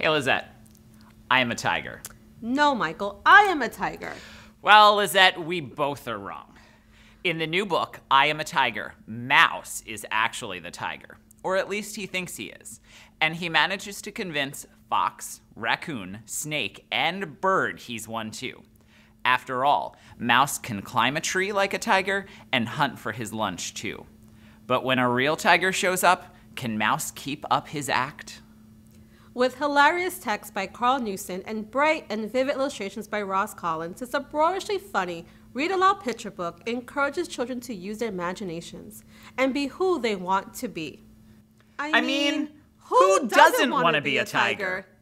Hey, Lizette, I am a tiger. No, Michael, I am a tiger. Well, Lizette, we both are wrong. In the new book, I Am a Tiger, Mouse is actually the tiger, or at least he thinks he is. And he manages to convince fox, raccoon, snake, and bird he's one too. After all, Mouse can climb a tree like a tiger and hunt for his lunch too. But when a real tiger shows up, can Mouse keep up his act? With hilarious text by Carl Newson and bright and vivid illustrations by Ross Collins, this uproariously funny read aloud picture book encourages children to use their imaginations and be who they want to be. I, I mean, mean, who, doesn't, doesn't want to be a tiger? tiger?